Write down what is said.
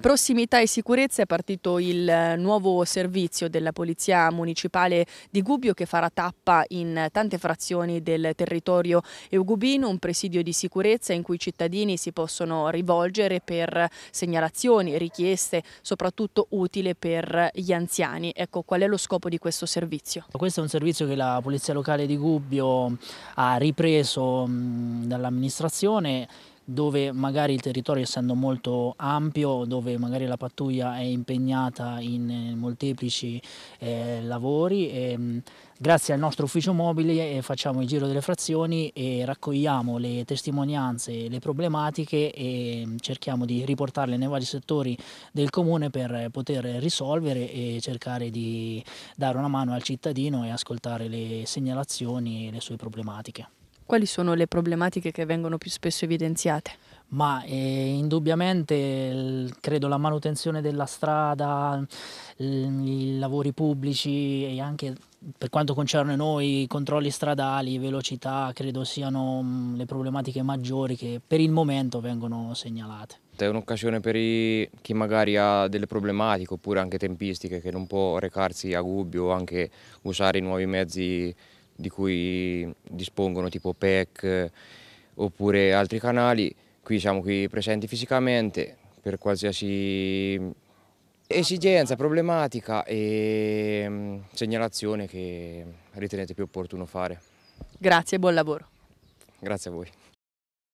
Prossimità e sicurezza è partito il eh, nuovo servizio della Polizia Municipale di Gubbio che farà tappa in tante frazioni del territorio eugubino, un presidio di sicurezza in cui i cittadini si possono rivolgere per segnalazioni, richieste, soprattutto utile per gli anziani. Ecco, qual è lo scopo di questo servizio? Questo è un servizio che la Polizia Locale di Gubbio ha ripreso dall'amministrazione dove magari il territorio essendo molto ampio, dove magari la pattuglia è impegnata in eh, molteplici eh, lavori. E, ehm, grazie al nostro ufficio mobile eh, facciamo il giro delle frazioni e raccogliamo le testimonianze, le problematiche e ehm, cerchiamo di riportarle nei vari settori del comune per poter risolvere e cercare di dare una mano al cittadino e ascoltare le segnalazioni e le sue problematiche quali sono le problematiche che vengono più spesso evidenziate? Ma eh, indubbiamente il, credo la manutenzione della strada, il, i lavori pubblici e anche per quanto concerne noi i controlli stradali, velocità, credo siano mm, le problematiche maggiori che per il momento vengono segnalate. È un'occasione per i, chi magari ha delle problematiche oppure anche tempistiche che non può recarsi a Gubbio o anche usare i nuovi mezzi di cui dispongono tipo PEC eh, oppure altri canali. Qui siamo qui presenti fisicamente per qualsiasi esigenza, problematica e mm, segnalazione che ritenete più opportuno fare. Grazie e buon lavoro. Grazie a voi.